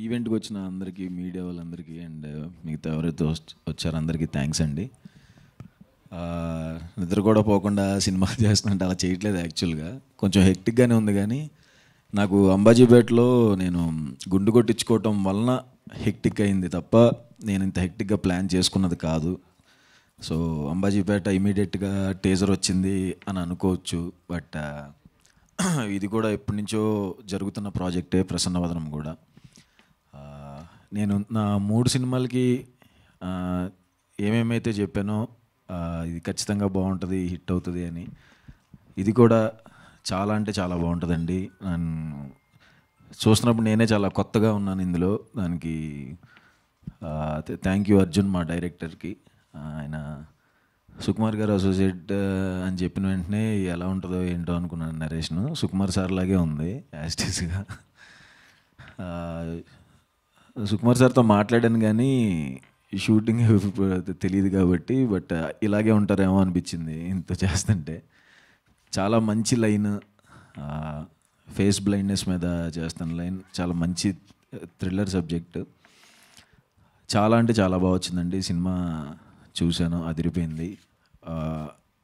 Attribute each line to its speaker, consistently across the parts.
Speaker 1: ఈవెంట్కి వచ్చిన అందరికీ మీడియా వాళ్ళందరికీ అండ్ మిగతా ఎవరైతే వచ్చారో అందరికీ థ్యాంక్స్ అండి నిద్ర కూడా పోకుండా సినిమా చేస్తున్నట్టు అలా చేయట్లేదు యాక్చువల్గా కొంచెం హెక్టిక్గానే ఉంది కానీ నాకు అంబాజీపేటలో నేను గుండు కొట్టించుకోవటం వలన హెక్టిక్ అయింది తప్ప నేను ఇంత హెక్టిక్గా ప్లాన్ చేసుకున్నది కాదు సో అంబాజీపేట ఇమీడియట్గా టేజర్ వచ్చింది అని అనుకోవచ్చు బట్ ఇది కూడా ఎప్పటి నుంచో జరుగుతున్న ప్రాజెక్టే ప్రసన్నవదనం కూడా నేను నా మూడు సినిమాలకి ఏమేమైతే చెప్పానో ఇది ఖచ్చితంగా బాగుంటుంది హిట్ అవుతుంది అని ఇది కూడా చాలా అంటే చాలా బాగుంటుందండి నన్ను చూసినప్పుడు నేనే చాలా కొత్తగా ఉన్నాను ఇందులో దానికి థ్యాంక్ యూ అర్జున్ మా డైరెక్టర్కి ఆయన సుకుమార్ గారు అసోసియేట్ అని చెప్పిన వెంటనే ఎలా ఉంటుందో ఏంటో అనుకున్నాను నరేష్ను సుకుమార్ సార్ లాగే ఉంది యాస్టీస్గా సుకుమార్ సార్తో మాట్లాడాను కానీ షూటింగ్ తెలియదు కాబట్టి బట్ uh, ఇలాగే ఉంటారేమో అనిపించింది ఇంత చేస్తుంటే చాలా మంచి లైన్ ఫేస్ బ్లైండ్నెస్ మీద చేస్తున్న లైన్ చాలా మంచి థ్రిల్లర్ సబ్జెక్ట్ చాలా అంటే చాలా బాగా వచ్చిందండి సినిమా చూశాను అదిరిపోయింది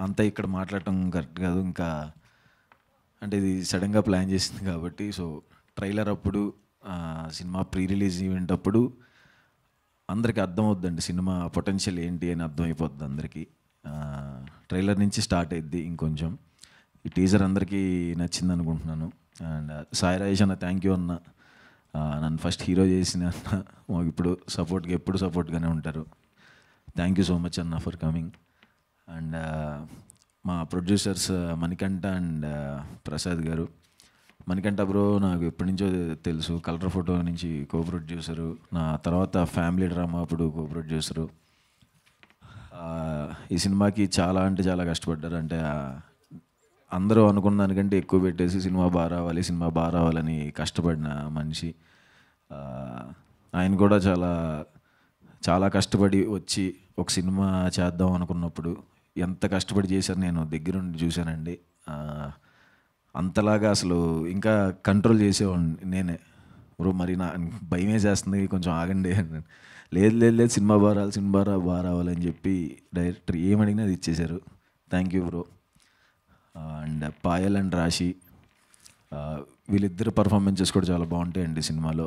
Speaker 1: అంతా ఇక్కడ మాట్లాడటం కరెక్ట్ కాదు ఇంకా అంటే ఇది సడన్గా ప్లాన్ చేసింది కాబట్టి సో ట్రైలర్ అప్పుడు సినిమా ప్రీ రిలీజ్ ఈవెంట్ అప్పుడు అందరికీ అర్థమవుద్దండి సినిమా పొటెన్షియల్ ఏంటి అని అర్థమైపోద్ది అందరికీ ట్రైలర్ నుంచి స్టార్ట్ అయింది ఇంకొంచెం ఈ టీజర్ అందరికీ నచ్చింది అనుకుంటున్నాను అండ్ సాయి రాజేష్ అన్న థ్యాంక్ యూ అన్న నన్ను ఫస్ట్ హీరో చేసిన అన్న మాకు ఇప్పుడు సపోర్ట్గా ఎప్పుడు సపోర్ట్గానే ఉంటారు థ్యాంక్ యూ సో మచ్ అన్న ఫర్ కమింగ్ అండ్ మా ప్రొడ్యూసర్స్ మణికంఠ అండ్ ప్రసాద్ గారు మనకంట బ్రో నాకు ఎప్పటి నుంచో తెలుసు కలర్ ఫోటో నుంచి కో ప్రొడ్యూసరు నా తర్వాత ఫ్యామిలీ డ్రామా అప్పుడు కో ప్రొడ్యూసరు ఈ సినిమాకి చాలా అంటే చాలా కష్టపడ్డారు అంటే అందరూ అనుకున్న దానికంటే ఎక్కువ పెట్టేసి సినిమా బాగా రావాలి సినిమా బాగా రావాలని కష్టపడిన మనిషి ఆయన కూడా చాలా చాలా కష్టపడి వచ్చి ఒక సినిమా చేద్దాం అనుకున్నప్పుడు ఎంత కష్టపడి చేశారు నేను దగ్గరుండి చూశానండి అంతలాగా అసలు ఇంకా కంట్రోల్ చేసేవాడిని నేనే బ్రో మరి నా భయమే చేస్తుంది కొంచెం ఆగండి అని లేదు లేదు లేదు సినిమా బాగా రావాలి సినిమా బాగా రావాలని చెప్పి డైరెక్టర్ ఏమడిగినా అది ఇచ్చేశారు thank you bro and Payal and Raashi వీళ్ళిద్దరు పర్ఫార్మెన్సెస్ కూడా చాలా బాగుంటాయండి సినిమాలో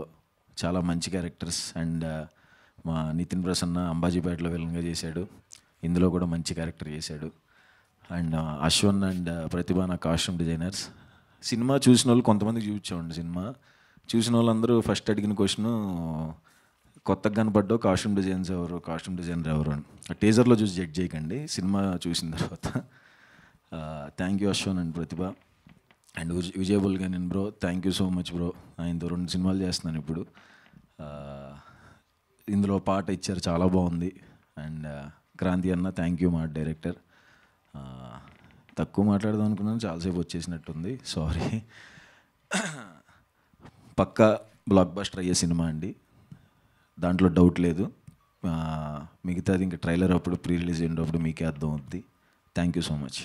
Speaker 1: చాలా మంచి క్యారెక్టర్స్ అండ్ మా నితిన్ ప్రసన్న అంబాజీపేటలో విలన్గా చేశాడు ఇందులో కూడా మంచి క్యారెక్టర్ చేశాడు and uh, Ashwan and uh, Pratibha నా కాస్ట్యూమ్ డిజైనర్స్ సినిమా చూసిన వాళ్ళు కొంతమందికి చూపించామండి సినిమా చూసిన వాళ్ళందరూ ఫస్ట్ అడిగిన క్వశ్చన్ కొత్తగా కనపడ్డావు కాస్ట్యూమ్ డిజైన్స్ ఎవరు కాస్ట్యూమ్ డిజైనర్ ఎవరు అని టీజర్లో చూసి జడ్జ్ చేయకండి సినిమా చూసిన తర్వాత thank you uh, Ashwan and Pratibha and విజయబుల్ నేను bro thank you so much bro ఆయనతో రెండు సినిమాలు చేస్తున్నాను ఇప్పుడు ఇందులో పాట ఇచ్చారు చాలా బాగుంది అండ్ క్రాంతి అన్న థ్యాంక్ యూ మా డైరెక్టర్ తక్కువ మాట్లాడదాం అనుకున్నాను చాలాసేపు వచ్చేసినట్టుంది సారీ పక్కా బ్లాక్ బస్టర్ అయ్యే సినిమా అండి దాంట్లో డౌట్ లేదు మిగతాది ఇంకా ట్రైలర్ అప్పుడు ప్రీ రిలీజ్ అయినప్పుడు మీకే అర్థం అవుద్ది థ్యాంక్ యూ సో మచ్